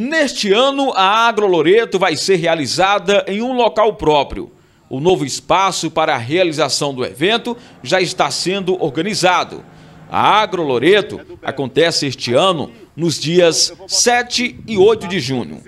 Neste ano, a Agro Loreto vai ser realizada em um local próprio. O novo espaço para a realização do evento já está sendo organizado. A Agro Loreto acontece este ano nos dias 7 e 8 de junho.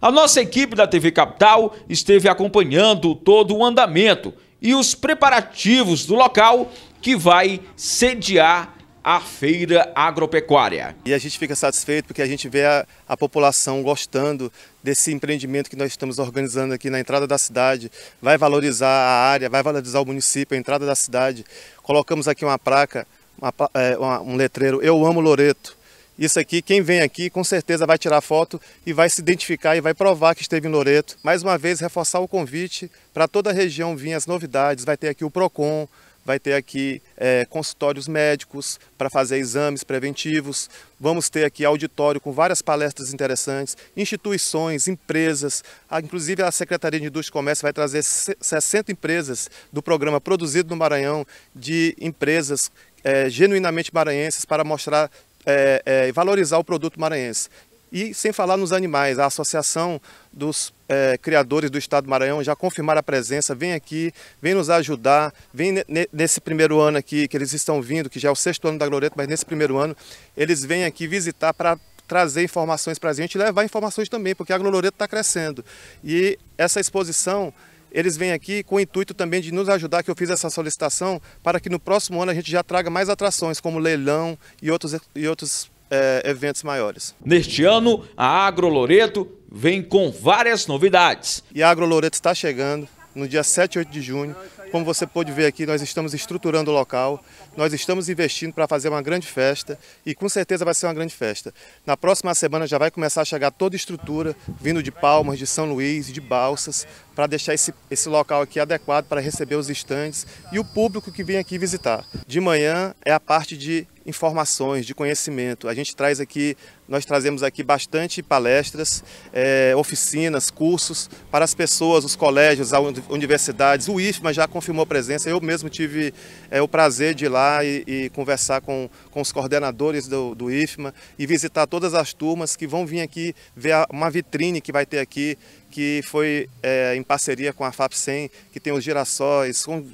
A nossa equipe da TV Capital esteve acompanhando todo o andamento e os preparativos do local que vai sediar a feira agropecuária. E a gente fica satisfeito porque a gente vê a, a população gostando desse empreendimento que nós estamos organizando aqui na entrada da cidade. Vai valorizar a área, vai valorizar o município, a entrada da cidade. Colocamos aqui uma placa, uma, é, uma, um letreiro, Eu Amo Loreto. Isso aqui, quem vem aqui com certeza vai tirar foto e vai se identificar e vai provar que esteve em Loreto. Mais uma vez, reforçar o convite para toda a região vir as novidades. Vai ter aqui o PROCON, vai ter aqui é, consultórios médicos para fazer exames preventivos, vamos ter aqui auditório com várias palestras interessantes, instituições, empresas, inclusive a Secretaria de Indústria e Comércio vai trazer 60 empresas do programa Produzido no Maranhão, de empresas é, genuinamente maranhenses para mostrar é, é, valorizar o produto maranhense. E sem falar nos animais, a Associação dos eh, Criadores do Estado do Maranhão já confirmaram a presença, vem aqui, vem nos ajudar, vem nesse primeiro ano aqui que eles estão vindo, que já é o sexto ano da Gloreto, mas nesse primeiro ano eles vêm aqui visitar para trazer informações para a gente e levar informações também, porque a Gloreto está crescendo. E essa exposição eles vêm aqui com o intuito também de nos ajudar, que eu fiz essa solicitação, para que no próximo ano a gente já traga mais atrações, como leilão e outros, e outros é, eventos maiores. Neste ano, a Agro Loreto vem com várias novidades. E a Agro Loreto está chegando no dia 7 e 8 de junho. Como você pode ver aqui, nós estamos estruturando o local, nós estamos investindo para fazer uma grande festa e com certeza vai ser uma grande festa. Na próxima semana já vai começar a chegar toda a estrutura, vindo de Palmas, de São Luís, de Balsas, para deixar esse, esse local aqui adequado para receber os estandes e o público que vem aqui visitar. De manhã é a parte de informações, de conhecimento. A gente traz aqui nós trazemos aqui bastante palestras, é, oficinas, cursos para as pessoas, os colégios, as universidades. O IFMA já confirmou presença, eu mesmo tive é, o prazer de ir lá e, e conversar com, com os coordenadores do, do, IFMA e visitar todas as turmas que vão vir aqui ver a, uma vitrine que vai ter aqui, que foi é, em parceria com a FAPSEM, que tem os girassóis, com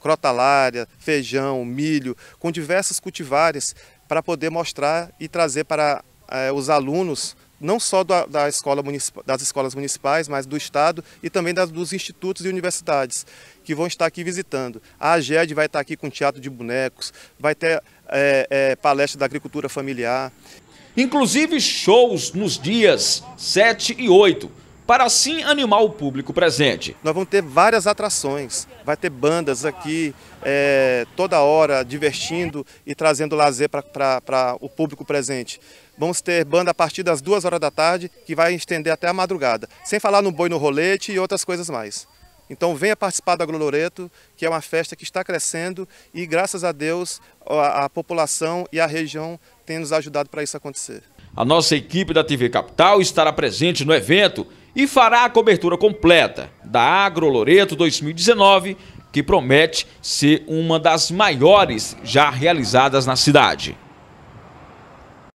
crotalária, feijão, milho, com diversas cultivares para poder mostrar e trazer para eh, os alunos não só da, da escola das escolas municipais, mas do Estado e também das, dos institutos e universidades que vão estar aqui visitando. A AGED vai estar aqui com teatro de bonecos, vai ter é, é, palestra da agricultura familiar. Inclusive shows nos dias 7 e 8 para assim animar o público presente. Nós vamos ter várias atrações, vai ter bandas aqui é, toda hora divertindo e trazendo lazer para o público presente. Vamos ter banda a partir das duas horas da tarde, que vai estender até a madrugada, sem falar no boi no rolete e outras coisas mais. Então venha participar da Gloreto, que é uma festa que está crescendo e graças a Deus a, a população e a região têm nos ajudado para isso acontecer. A nossa equipe da TV Capital estará presente no evento e fará a cobertura completa da Agro Loreto 2019, que promete ser uma das maiores já realizadas na cidade.